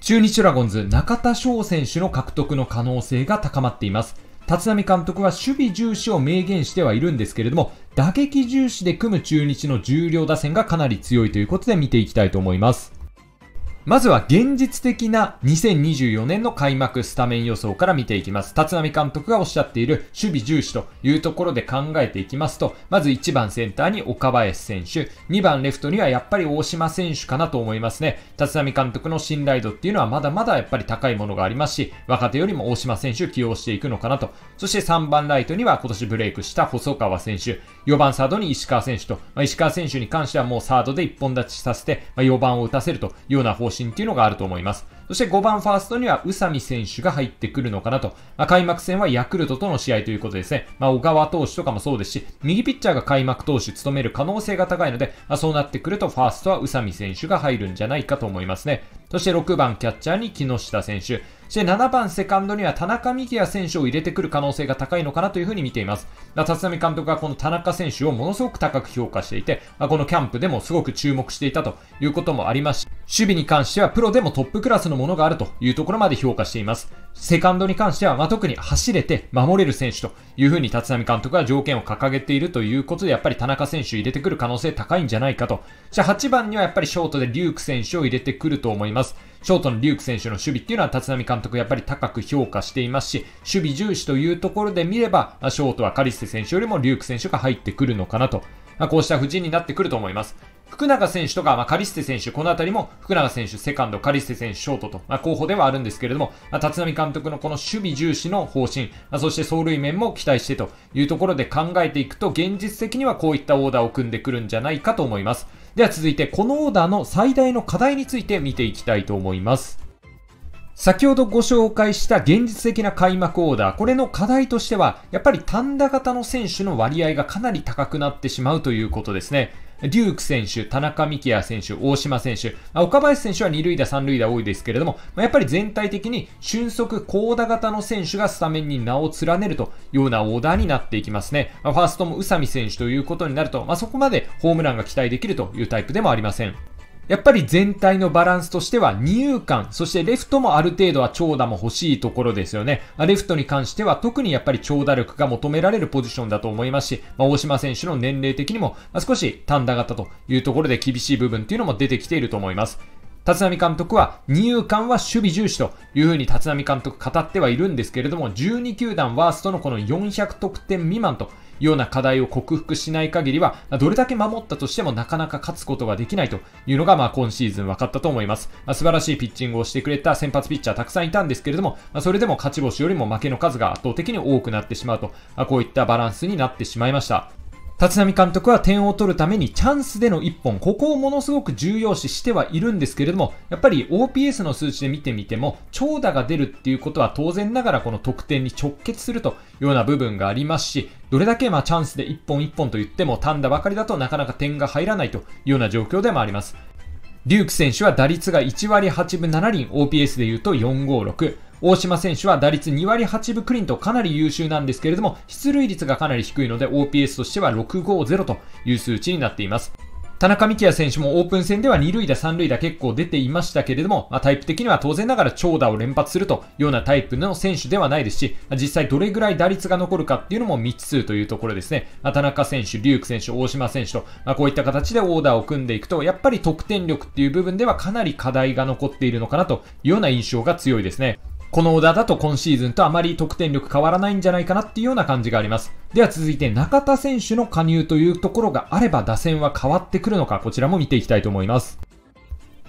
中日ドラゴンズ中田翔選手の獲得の可能性が高まっています。立浪監督は守備重視を明言してはいるんですけれども、打撃重視で組む中日の重量打線がかなり強いということで見ていきたいと思います。まずは現実的な2024年の開幕スタメン予想から見ていきます。立浪監督がおっしゃっている守備重視というところで考えていきますと、まず1番センターに岡林選手、2番レフトにはやっぱり大島選手かなと思いますね。立浪監督の信頼度っていうのはまだまだやっぱり高いものがありますし、若手よりも大島選手起用していくのかなと。そして3番ライトには今年ブレイクした細川選手、4番サードに石川選手と、まあ、石川選手に関してはもうサードで一本立ちさせて、まあ、4番を打たせるというような方針信っていうのがあると思います。そして5番ファーストには宇佐美選手が入ってくるのかなと。まあ、開幕戦はヤクルトとの試合ということですね。まあ、小川投手とかもそうですし、右ピッチャーが開幕投手務める可能性が高いので、まあ、そうなってくるとファーストは宇佐美選手が入るんじゃないかと思いますね。そして6番キャッチャーに木下選手。そして7番セカンドには田中幹也選手を入れてくる可能性が高いのかなというふうに見ています。立浪監督はこの田中選手をものすごく高く評価していて、このキャンプでもすごく注目していたということもありますし、守備に関してはプロでもトップクラスのものがあるというところまで評価しています。セカンドに関しては、まあ、特に走れて守れる選手というふうに立浪監督は条件を掲げているということで、やっぱり田中選手入れてくる可能性高いんじゃないかと。じゃあ8番にはやっぱりショートでリューク選手を入れてくると思います。ショートのリューク選手の守備っていうのは立浪監督やっぱり高く評価していますし、守備重視というところで見れば、ショートはカリステ選手よりもリューク選手が入ってくるのかなと。まあ、こうした布陣になってくると思います。福永選手とか、まあ、カリステ選手、このあたりも福永選手、セカンド、カリステ選手、ショートと、まあ、候補ではあるんですけれども、まあ、立浪監督のこの守備重視の方針、まあ、そして走塁面も期待してというところで考えていくと、現実的にはこういったオーダーを組んでくるんじゃないかと思います。では続いて、このオーダーの最大の課題について見ていきたいと思います。先ほどご紹介した現実的な開幕オーダー、これの課題としては、やっぱり単打型の選手の割合がかなり高くなってしまうということですね。デューク選手、田中希也選手、大島選手、岡林選手は2塁打、3塁打多いですけれども、やっぱり全体的に俊足、高打型の選手がスタメンに名を連ねるというようなオーダーになっていきますね。ファーストも宇佐美選手ということになると、まあ、そこまでホームランが期待できるというタイプでもありません。やっぱり全体のバランスとしては二遊間、そしてレフトもある程度は長打も欲しいところですよね。レフトに関しては特にやっぱり長打力が求められるポジションだと思いますし、まあ、大島選手の年齢的にも、まあ、少し単打型というところで厳しい部分っていうのも出てきていると思います。立浪監督は、二遊間は守備重視というふうに立浪監督語ってはいるんですけれども、12球団ワーストのこの400得点未満とような課題を克服しない限りは、どれだけ守ったとしてもなかなか勝つことができないというのが、まあ、今シーズン分かったと思います。まあ、素晴らしいピッチングをしてくれた先発ピッチャーたくさんいたんですけれども、まあ、それでも勝ち星よりも負けの数が圧倒的に多くなってしまうと、まあ、こういったバランスになってしまいました。立浪監督は点を取るためにチャンスでの1本、ここをものすごく重要視してはいるんですけれども、やっぱり OPS の数値で見てみても、長打が出るっていうことは当然ながらこの得点に直結するというような部分がありますし、どれだけまあチャンスで1本1本と言っても単打ばかりだとなかなか点が入らないというような状況でもあります。デューク選手は打率が1割8分7厘、OPS で言うと456。大島選手は打率2割8分クリンとかなり優秀なんですけれども、出塁率がかなり低いので OPS としては650という数値になっています。田中幹也選手もオープン戦では2塁打3塁打結構出ていましたけれども、まあ、タイプ的には当然ながら長打を連発するというようなタイプの選手ではないですし、実際どれぐらい打率が残るかっていうのも未知数というところですね。まあ、田中選手、リューク選手、大島選手と、まあ、こういった形でオーダーを組んでいくと、やっぱり得点力っていう部分ではかなり課題が残っているのかなというような印象が強いですね。この小田だと今シーズンとあまり得点力変わらないんじゃないかなっていうような感じがあります。では続いて中田選手の加入というところがあれば打線は変わってくるのか、こちらも見ていきたいと思います。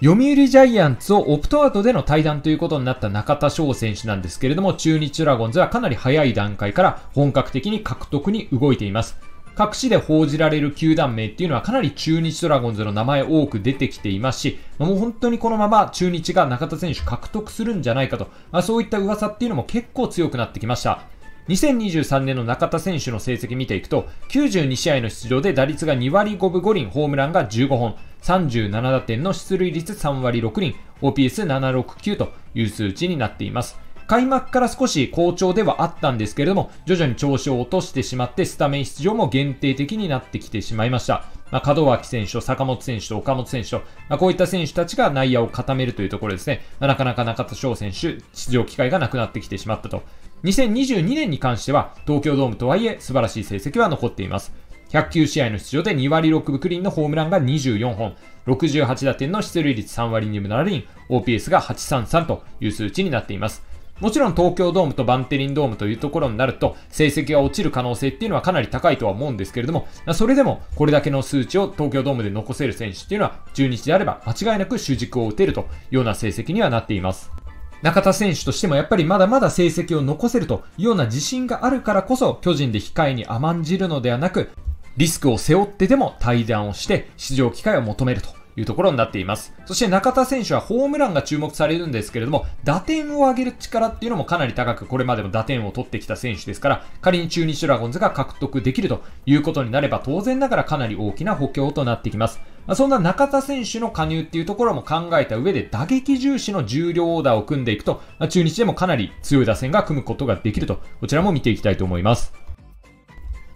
読売ジャイアンツをオプトアウトでの対談ということになった中田翔選手なんですけれども、中日ドラゴンズはかなり早い段階から本格的に獲得に動いています。各紙で報じられる球団名っていうのはかなり中日ドラゴンズの名前多く出てきていますし、もう本当にこのまま中日が中田選手獲得するんじゃないかと、まあ、そういった噂っていうのも結構強くなってきました。2023年の中田選手の成績見ていくと、92試合の出場で打率が2割5分5厘、ホームランが15本、37打点の出塁率3割6厘、OPS769 という数値になっています。開幕から少し好調ではあったんですけれども、徐々に調子を落としてしまって、スタメン出場も限定的になってきてしまいました。まあ、門脇選手と坂本選手と岡本選手と、まあ、こういった選手たちが内野を固めるというところですね。まあ、なかなか中田翔選手、出場機会がなくなってきてしまったと。2022年に関しては、東京ドームとはいえ素晴らしい成績は残っています。109試合の出場で2割6分クリーンのホームランが24本、68打点の出塁率3割2分7厘、OPS が833という数値になっています。もちろん東京ドームとバンテリンドームというところになると成績が落ちる可能性っていうのはかなり高いとは思うんですけれども、それでもこれだけの数値を東京ドームで残せる選手っていうのは中日であれば間違いなく主軸を打てるというような成績にはなっています。中田選手としてもやっぱりまだまだ成績を残せるというような自信があるからこそ巨人で控えに甘んじるのではなくリスクを背負ってでも対談をして出場機会を求めるというところになっています。そして中田選手はホームランが注目されるんですけれども、打点を上げる力っていうのもかなり高く、これまでも打点を取ってきた選手ですから、仮に中日ドラゴンズが獲得できるということになれば、当然ながらかなり大きな補強となってきます。まそんな中田選手の加入っていうところも考えた上で打撃重視の重量オーダーを組んでいくと、ま中日でもかなり強い打線が組むことができると、こちらも見ていきたいと思います。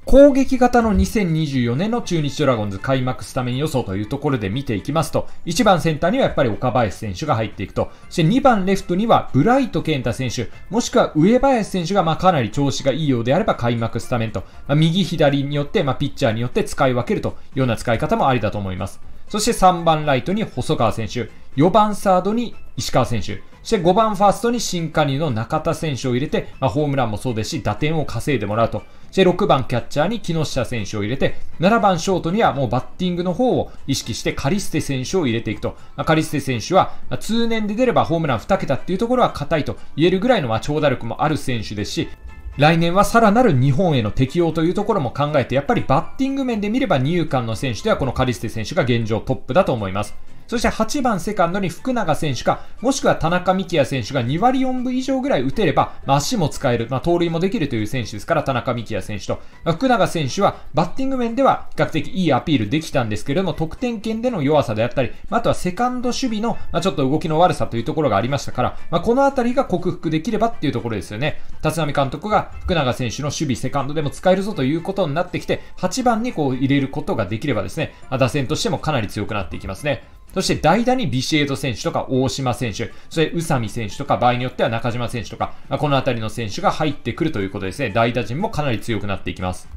攻撃型の2024年の中日ドラゴンズ開幕スタメン予想というところで見ていきますと、1番センターにはやっぱり岡林選手が入っていくと、そして2番レフトにはブライト健太選手、もしくは上林選手がまかなり調子がいいようであれば開幕スタメンと、まあ、右左によって、まあ、ピッチャーによって使い分けるというような使い方もありだと思います。そして3番ライトに細川選手、4番サードに石川選手、そして5番ファーストに新加入の中田選手を入れて、まあ、ホームランもそうですし、打点を稼いでもらうと。で、6番キャッチャーに木下選手を入れて、7番ショートにはもうバッティングの方を意識してカリステ選手を入れていくと。まあ、カリステ選手は、通年で出ればホームラン2桁っていうところは硬いと言えるぐらいのま長打力もある選手ですし、来年はさらなる日本への適応というところも考えて、やっぱりバッティング面で見れば二遊間の選手ではこのカリステ選手が現状トップだと思います。そして8番セカンドに福永選手か、もしくは田中幹也選手が2割4分以上ぐらい打てれば、まあ、足も使える、まあ、盗塁もできるという選手ですから、田中幹也選手と、まあ、福永選手はバッティング面では比較的いいアピールできたんですけれども、得点圏での弱さであったり、まあ、とはセカンド守備の、まちょっと動きの悪さというところがありましたから、まこのあたりが克服できればっていうところですよね。立浪監督が福永選手の守備、セカンドでも使えるぞということになってきて、8番にこう入れることができればですね、ま打線としてもかなり強くなっていきますね。そして代打にビシエド選手とか大島選手、それ宇佐美選手とか場合によっては中島選手とか、このあたりの選手が入ってくるということですね。代打陣もかなり強くなっていきます。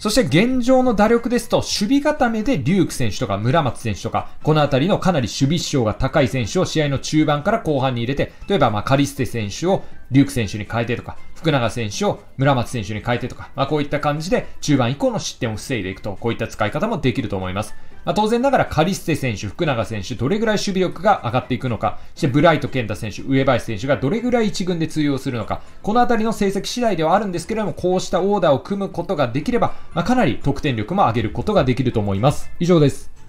そして現状の打力ですと、守備固めでリューク選手とか村松選手とか、このあたりのかなり守備指標が高い選手を試合の中盤から後半に入れて、例えばまあカリステ選手をリューク選手に変えてとか、福永選手を村松選手に変えてとか、まあこういった感じで中盤以降の失点を防いでいくと、こういった使い方もできると思います。まあ、当然ながらカリステ選手、福永選手、どれぐらい守備力が上がっていくのか、そしてブライト健太選手、上林選手がどれぐらい1軍で通用するのか、このあたりの成績次第ではあるんですけれども、こうしたオーダーを組むことができれば、まあ、かなり得点力も上げることができると思います。以上です。